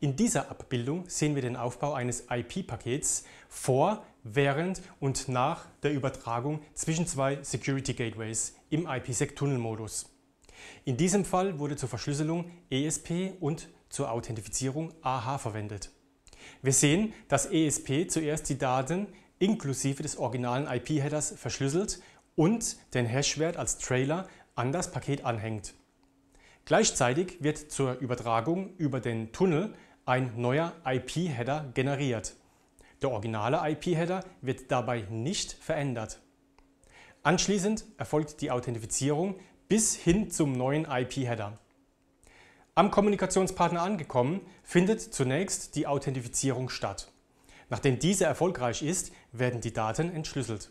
In dieser Abbildung sehen wir den Aufbau eines IP-Pakets vor, während und nach der Übertragung zwischen zwei Security Gateways im IPsec-Tunnelmodus. In diesem Fall wurde zur Verschlüsselung ESP und zur Authentifizierung AH verwendet. Wir sehen, dass ESP zuerst die Daten inklusive des originalen IP-Headers verschlüsselt und den Hashwert als Trailer an das Paket anhängt. Gleichzeitig wird zur Übertragung über den Tunnel ein neuer IP-Header generiert. Der originale IP-Header wird dabei nicht verändert. Anschließend erfolgt die Authentifizierung bis hin zum neuen IP-Header. Am Kommunikationspartner angekommen, findet zunächst die Authentifizierung statt. Nachdem diese erfolgreich ist, werden die Daten entschlüsselt.